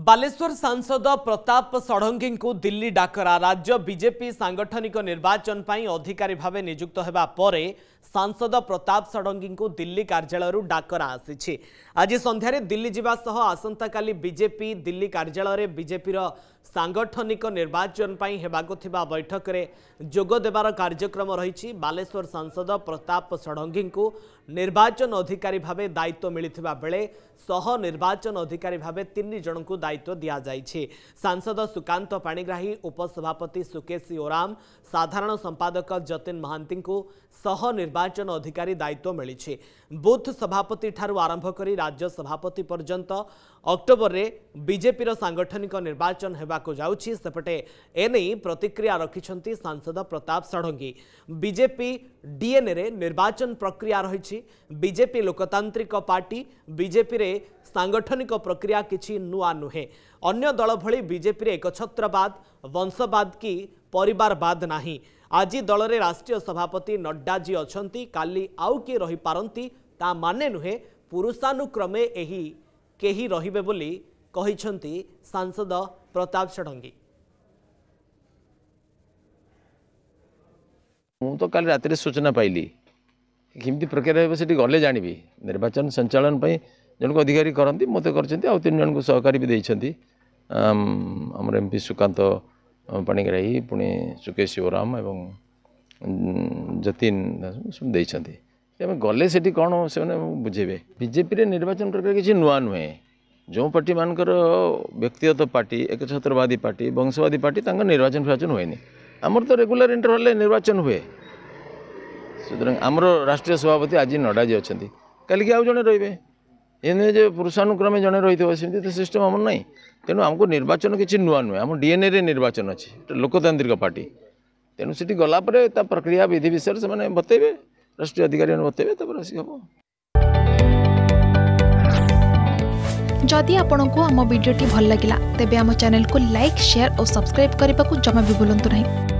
ବାଲେଶ୍ୱର ସାଂସଦ ପ୍ରତାପ ଷଡ଼ଙ୍ଗୀଙ୍କୁ ଦିଲ୍ଲୀ ଡାକରା ରାଜ୍ୟ ବିଜେପି ସାଙ୍ଗଠନିକ ନିର୍ବାଚନ ପାଇଁ ଅଧିକାରୀ ଭାବେ ନିଯୁକ୍ତ ହେବା ପରେ ସାଂସଦ ପ୍ରତାପ ଷଡ଼ଙ୍ଗୀଙ୍କୁ ଦିଲ୍ଲୀ କାର୍ଯ୍ୟାଳୟରୁ ଡାକରା ଆସିଛି ଆଜି ସନ୍ଧ୍ୟାରେ ଦିଲ୍ଲୀ ଯିବା ସହ ଆସନ୍ତାକାଲି ବିଜେପି ଦିଲ୍ଲୀ କାର୍ଯ୍ୟାଳୟରେ ବିଜେପିର ସାଙ୍ଗଠନିକ ନିର୍ବାଚନ ପାଇଁ ହେବାକୁ ଥିବା ବୈଠକରେ ଯୋଗ ଦେବାର କାର୍ଯ୍ୟକ୍ରମ ରହିଛି ବାଲେଶ୍ୱର ସାଂସଦ ପ୍ରତାପ ଷଡ଼ଙ୍ଗୀଙ୍କୁ ନିର୍ବାଚନ ଅଧିକାରୀ ଭାବେ ଦାୟିତ୍ୱ ମିଳିଥିବା ବେଳେ ସହ ନିର୍ବାଚନ ଅଧିକାରୀ ଭାବେ ତିନି ଜଣଙ୍କୁ दायित्व दि जाए सांसद सुकांत पाणीग्राही उपसभापति सुकेश ओराम साधारण संपादक जतीन महांती निर्वाचन अधिकारी दायित्व मिली बुथ सभापति आरंभ कर राज्य सभापति पर्यत अक्टोबर में बीजेपी सांगठनिक निर्वाचन होगा जापटे एने प्रतिक्रिया रखिंट सांसद प्रताप षडंगी बीजेपी डीएनए रे निर्वाचन प्रक्रिया रही बीजेपी लोकतांत्रिक पार्टी बीजेपी सांगठनिक प्रक्रिया किसी नुआ नु नुहे अन्य दल भजेपी एक छत्रवाद वंशवाद कि परद ना आज दल ने राष्ट्रीय सभापति नड्डा जी अच्छा काली आउ किए रही पारती ता माने नुहे पुरुषानुक्रमे कही रे सांसद प्रताप षडंगी मु तो कल रात सूचना पाइली कमी प्रक्रिया से गले जानवी निर्वाचन संचालन पर ଜଣକୁ ଅଧିକାରୀ କରନ୍ତି ମୋତେ କରିଛନ୍ତି ଆଉ ତିନି ଜଣଙ୍କୁ ସହକାରୀ ବି ଦେଇଛନ୍ତି ଆମର ଏମ୍ ପି ସୁକାନ୍ତ ପାଣିଗ୍ରାହୀ ପୁଣି ସୁକେଶ ଶିବରାମ ଏବଂ ଯତୀନ ସବୁ ଦେଇଛନ୍ତି ଆମେ ଗଲେ ସେଠି କ'ଣ ସେମାନେ ବୁଝେଇବେ ବିଜେପିରେ ନିର୍ବାଚନ ପ୍ରକ୍ରିୟା କିଛି ନୂଆ ନୁହେଁ ଯେଉଁ ପାର୍ଟିମାନଙ୍କର ବ୍ୟକ୍ତିଗତ ପାର୍ଟି ଏକଛତ୍ରବାଦୀ ପାର୍ଟି ବଂଶବାଦୀ ପାର୍ଟି ତାଙ୍କ ନିର୍ବାଚନ ନିର୍ବାଚନ ହୁଏନି ଆମର ତ ରେଗୁଲାର ଇଣ୍ଟରଭାଲରେ ନିର୍ବାଚନ ହୁଏ ସୁତରାଂ ଆମର ରାଷ୍ଟ୍ରୀୟ ସଭାପତି ଆଜି ନଡ୍ଡାଜୀ ଅଛନ୍ତି କାଲିକି ଆଉ ଜଣେ ରହିବେ ଏମିତି ଯେ ପୁରୁଷାନୁକ୍ରମେ ଜଣେ ରହିଥିବ ସେମିତି ତ ସିଷ୍ଟମ୍ ଆମର ନାହିଁ ତେଣୁ ଆମକୁ ନିର୍ବାଚନ କିଛି ନୂଆ ନୁହେଁ ଆମ ଡିଏନ୍ଏରେ ନିର୍ବାଚନ ଅଛି ଲୋକତାନ୍ତ୍ରିକ ପାର୍ଟି ତେଣୁ ସେଠି ଗଲା ପରେ ତା ପ୍ରକ୍ରିୟା ବିଧି ବିଷୟରେ ସେମାନେ ବତେଇବେ ରାଷ୍ଟ୍ରୀୟ ଅଧିକାରୀମାନେ ବତେଇବେ ତାପରେ ଆସିକି ହେବ ଯଦି ଆପଣଙ୍କୁ ଆମ ଭିଡ଼ିଓଟି ଭଲ ଲାଗିଲା ତେବେ ଆମ ଚ୍ୟାନେଲକୁ ଲାଇକ୍ ସେୟାର ଓ ସବସ୍କ୍ରାଇବ୍ କରିବାକୁ ଜମା ବି ଭୁଲନ୍ତୁ ନାହିଁ